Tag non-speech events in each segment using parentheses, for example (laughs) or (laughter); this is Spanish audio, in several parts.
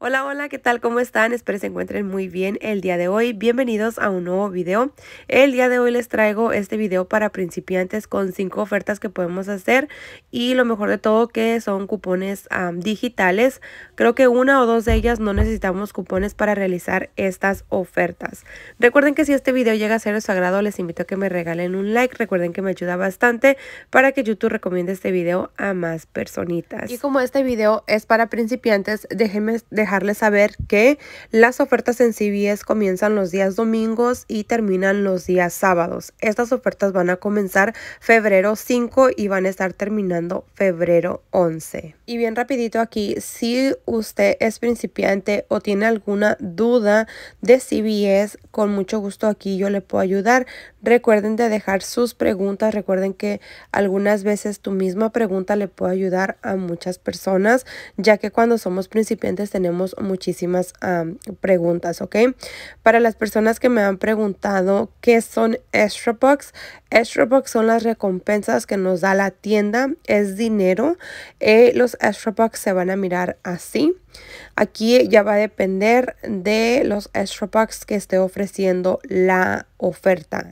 Hola, hola, ¿qué tal? ¿Cómo están? Espero se encuentren muy bien el día de hoy. Bienvenidos a un nuevo video. El día de hoy les traigo este video para principiantes con cinco ofertas que podemos hacer y lo mejor de todo que son cupones digitales. Creo que una o dos de ellas no necesitamos cupones para realizar estas ofertas. Recuerden que si este video llega a ser de su agrado, les invito a que me regalen un like. Recuerden que me ayuda bastante para que YouTube recomiende este video a más personitas. Y como este video es para principiantes, déjenme dejarles saber que las ofertas en CBS comienzan los días domingos y terminan los días sábados. Estas ofertas van a comenzar febrero 5 y van a estar terminando febrero 11. Y bien rapidito aquí, si usted es principiante o tiene alguna duda de CBS, con mucho gusto aquí yo le puedo ayudar. Recuerden de dejar sus preguntas, recuerden que algunas veces tu misma pregunta le puede ayudar a muchas personas, ya que cuando somos principiantes tenemos muchísimas preguntas, ¿ok? Para las personas que me han preguntado qué son extra bucks, extra son las recompensas que nos da la tienda, es dinero. y eh, los extra se van a mirar así. Aquí ya va a depender de los extra que esté ofreciendo la oferta.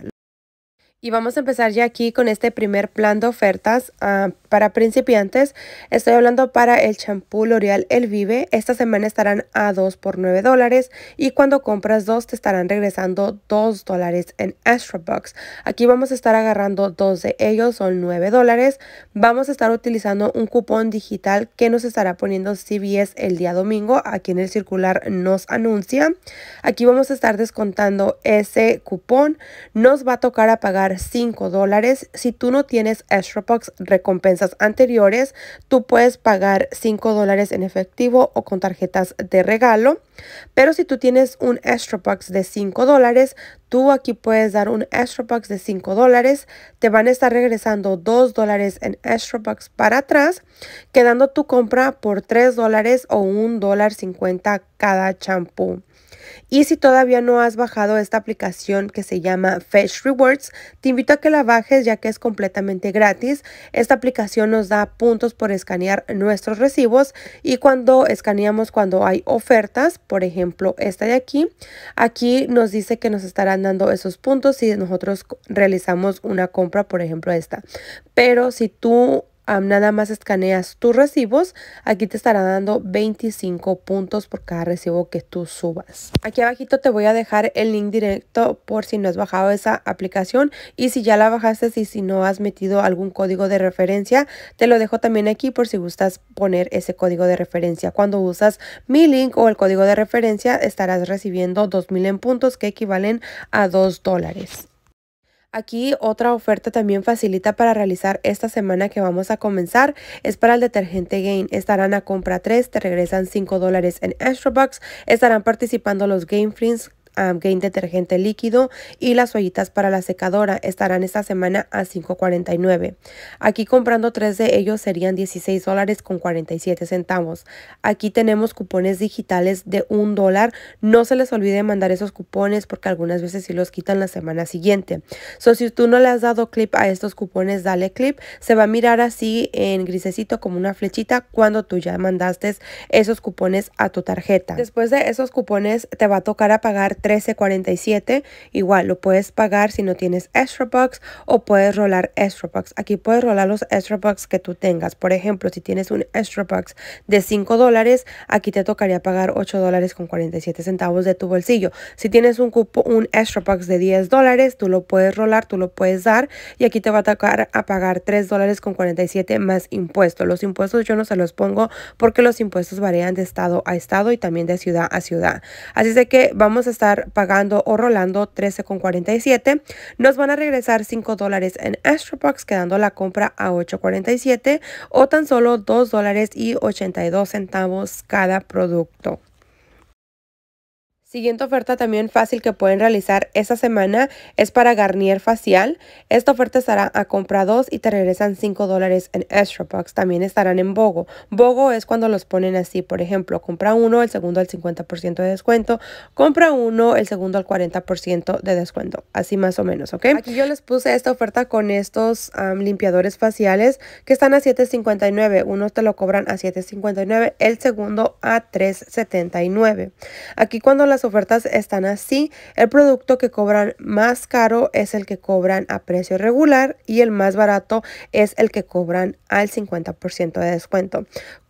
Y vamos a empezar ya aquí con este primer plan de ofertas ah, para principiantes. Estoy hablando para el champú L'Oreal El Vive. Esta semana estarán a 2 por 9 dólares y cuando compras dos te estarán regresando 2 dólares en extra Aquí vamos a estar agarrando dos de ellos, son 9 dólares. Vamos a estar utilizando un cupón digital que nos estará poniendo CBS el día domingo. Aquí en el circular nos anuncia. Aquí vamos a estar descontando ese cupón. Nos va a tocar a pagar 5 dólares. Si tú no tienes extra recompensas anteriores, tú puedes pagar 5 dólares en efectivo o con tarjetas de regalo. Pero si tú tienes un extra de 5 dólares, tú aquí puedes dar un extra de 5 dólares. Te van a estar regresando 2 dólares en extra para atrás, quedando tu compra por 3 dólares o un dólar 50 cada champú. Y si todavía no has bajado esta aplicación que se llama Fetch Rewards, te invito a que la bajes ya que es completamente gratis. Esta aplicación nos da puntos por escanear nuestros recibos y cuando escaneamos cuando hay ofertas, por ejemplo esta de aquí, aquí nos dice que nos estarán dando esos puntos si nosotros realizamos una compra, por ejemplo esta. Pero si tú nada más escaneas tus recibos. Aquí te estará dando 25 puntos por cada recibo que tú subas. Aquí abajito te voy a dejar el link directo por si no has bajado esa aplicación y si ya la bajaste y si no has metido algún código de referencia, te lo dejo también aquí por si gustas poner ese código de referencia. Cuando usas mi link o el código de referencia estarás recibiendo 2,000 en puntos que equivalen a 2 dólares. Aquí otra oferta también facilita para realizar esta semana que vamos a comenzar es para el detergente Gain. Estarán a compra 3, te regresan 5 dólares en Astrobox. Estarán participando los Game Friends um, ah, Gain detergente líquido y las ollitas para la secadora estarán esta semana a $5.49. Aquí comprando tres de ellos serían $16 con 47 centavos. Aquí tenemos cupones digitales de un dólar. No se les olvide mandar esos cupones porque algunas veces si los quitan la semana siguiente. So, si tú no le has dado clip a estos cupones, dale clip. Se va a mirar así en grisecito como una flechita cuando tú ya mandaste esos cupones a tu tarjeta. Después de esos cupones te va a tocar a pagar $13.47. Igual lo puedes pagar si no tienes extra bucks o puedes rolar extra bucks. Aquí puedes rolar los extra bucks que tú tengas. Por ejemplo, si tienes un extra bucks de 5 dólares, aquí te tocaría pagar 8 dólares con 47 centavos de tu bolsillo. Si tienes un cupo, un extra bucks de 10 dólares, tú lo puedes rolar, tú lo puedes dar y aquí te va a tocar a pagar 3 dólares con 47 más impuestos. Los impuestos yo no se los pongo porque los impuestos varían de estado a estado y también de ciudad a ciudad. Así es de que vamos a estar pagando o rolando 13,47. Nos van a regresar 5 dólares en Astrobox, quedando la compra a 8,47 o tan solo 2 dólares y 82 centavos cada producto. Siguiente oferta también fácil que pueden realizar esta semana es para Garnier Facial. Esta oferta estará a compra 2 y te regresan 5 dólares en Extra Box. También estarán en Bogo. Bogo es cuando los ponen así, por ejemplo, compra uno, el segundo al 50% de descuento, compra uno, el segundo al 40% de descuento, así más o menos, ¿ok? Aquí yo les puse esta oferta con estos limpiadores faciales que están a $7.59. Unos te lo cobran a $7.59, el segundo a $3.79. Aquí cuando las las ofertas están así. El producto que cobran más caro es el que cobran a precio regular y el más barato es el que cobran al 50% de descuento.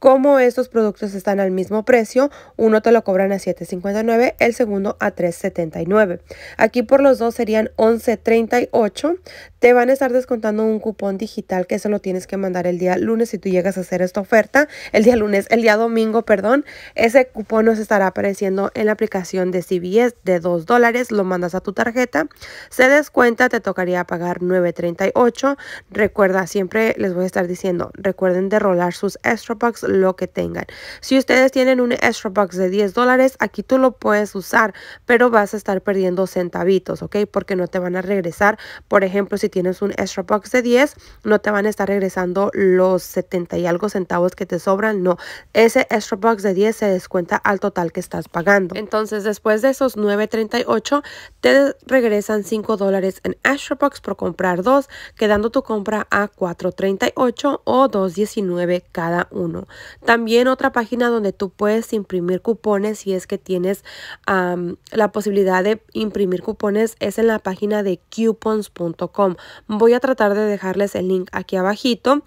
Como estos productos están al mismo precio, uno te lo cobran a $7.59, el segundo a $3.79. Aquí por los dos serían $11.38. Te van a estar descontando un cupón digital que se lo tienes que mandar el día lunes si tú llegas a hacer esta oferta. El día lunes, el día domingo, perdón. Ese cupón nos estará apareciendo en la aplicación de CBS de $2 dólares. Lo mandas a tu tarjeta. Se descuenta, te tocaría pagar $9.38. Recuerda, siempre les voy a estar diciendo, recuerden de rolar sus Extra Bucks lo que tengan. Si ustedes tienen un extra box de 10 dólares, aquí tú lo puedes usar, pero vas a estar perdiendo centavitos, ¿ok? Porque no te van a regresar. Por ejemplo, si tienes un extra box de 10, no te van a estar regresando los 70 y algo centavos que te sobran, no. Ese extra box de 10 se descuenta al total que estás pagando. Entonces, después de esos 9.38, te regresan 5 dólares en extra box por comprar dos, quedando tu compra a 4.38 o 2.19 cada uno. También otra página donde tú puedes imprimir cupones si es que tienes la posibilidad de imprimir cupones es en la página de coupons.com. Voy a tratar de dejarles el link aquí abajito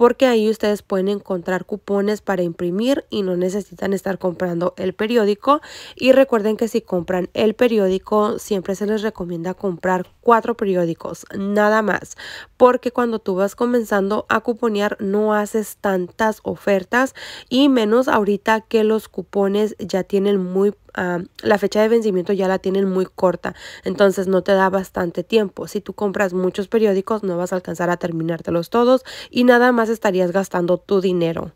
porque ahí ustedes pueden encontrar cupones para imprimir y no necesitan estar comprando el periódico. Y recuerden que si compran el periódico, siempre se les recomienda comprar cuatro periódicos, nada más, porque cuando tú vas comenzando a cuponear no haces tantas ofertas y menos ahorita que los cupones ya tienen muy la fecha de vencimiento ya la tienen muy corta, entonces no te da bastante tiempo. Si tú compras muchos periódicos, no vas a alcanzar a terminártelos todos y nada más estarías gastando tu dinero.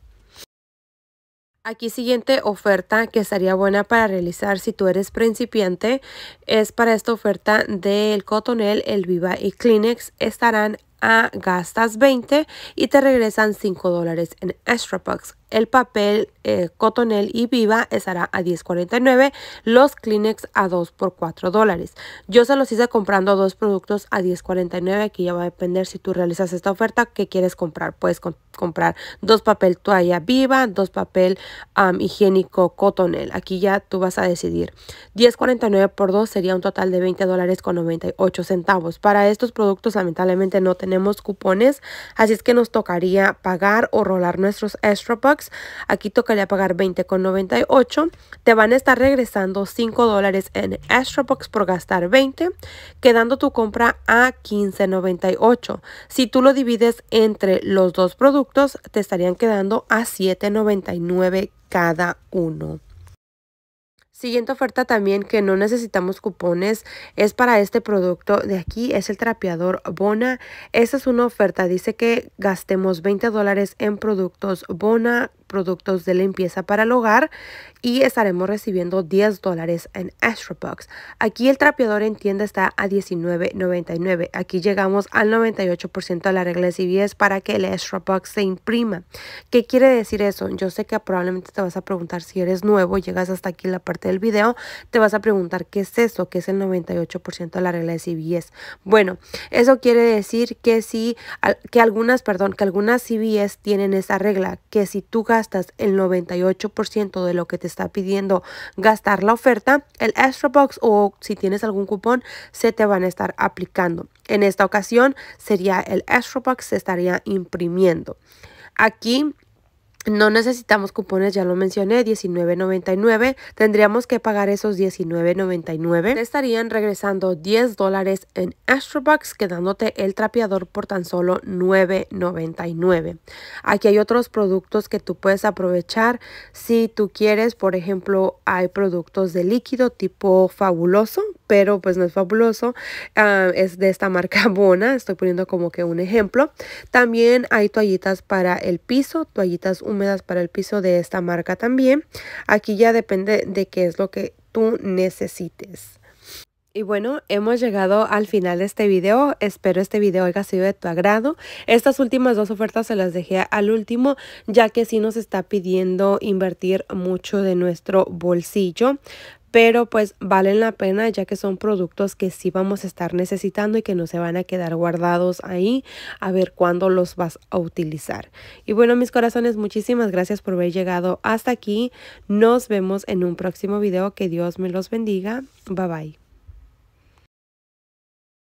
Aquí siguiente oferta que estaría buena para realizar si tú eres principiante es para esta oferta del Cotonel, el Viva y Kleenex estarán a gastas 20 y te regresan 5 dólares en extra bucks el papel eh, Cotonel y Viva estará a 10.49, los Kleenex a 2 por 4 dólares. Yo se los hice comprando dos productos a 10.49, aquí ya va a depender si tú realizas esta oferta, qué quieres comprar. Puedes comprar dos papel toalla Viva, dos papel higiénico Cotonel. Aquí ya tú vas a decidir. 10.49 por 2 sería un total de 20 dólares con 98 centavos. Para estos productos lamentablemente no tenemos cupones, así es que nos tocaría pagar o rolar nuestros extra bucks aquí tocaría pagar 20,98. Te van a estar regresando 5 dólares en Astrobox por gastar 20, quedando tu compra a 15,98. Si tú lo divides entre los dos productos, te estarían quedando a 7,99 cada uno. Siguiente oferta también que no necesitamos cupones es para este producto de aquí, es el trapeador Bona. Esta es una oferta, dice que gastemos 20 dólares en productos Bona productos de limpieza para el hogar y estaremos recibiendo 10 dólares en Extra Bucks. Aquí el trapeador en tienda está a $19.99. Aquí llegamos al 98% de la regla de CBS para que el Extra Bucks se imprima. ¿Qué quiere decir eso? Yo sé que probablemente te vas a preguntar si eres nuevo, llegas hasta aquí en la parte del video, te vas a preguntar qué es eso, que es el 98% de la regla de CBS. Bueno, eso quiere decir que si, que algunas, perdón, que algunas CBS tienen esa regla, que si tú gastas el 98% de lo que te está pidiendo gastar la oferta, el extra box o si tienes algún cupón se te van a estar aplicando. En esta ocasión sería el extra box se estaría imprimiendo. Aquí no necesitamos cupones, ya lo mencioné, $19.99. Tendríamos que pagar esos $19.99. Estarían regresando 10 dólares en Astrobox, quedándote el trapeador por tan solo $9.99. Aquí hay otros productos que tú puedes aprovechar si tú quieres. Por ejemplo, hay productos de líquido tipo fabuloso pero pues no es fabuloso. Ah, es de esta marca (laughs) Bona, estoy poniendo como que un ejemplo. También hay toallitas para el piso, toallitas húmedas para el piso de esta marca también. Aquí ya depende de qué es lo que tú necesites. Y bueno, hemos llegado al final de este video. Espero este video haya sido de tu agrado. Estas últimas dos ofertas se las dejé al último, ya que sí nos está pidiendo invertir mucho de nuestro bolsillo pero pues valen la pena ya que son productos que sí vamos a estar necesitando y que no se van a quedar guardados ahí a ver cuándo los vas a utilizar. Y bueno, mis corazones, muchísimas gracias por haber llegado hasta aquí. Nos vemos en un próximo video. Que Dios me los bendiga. Bye bye.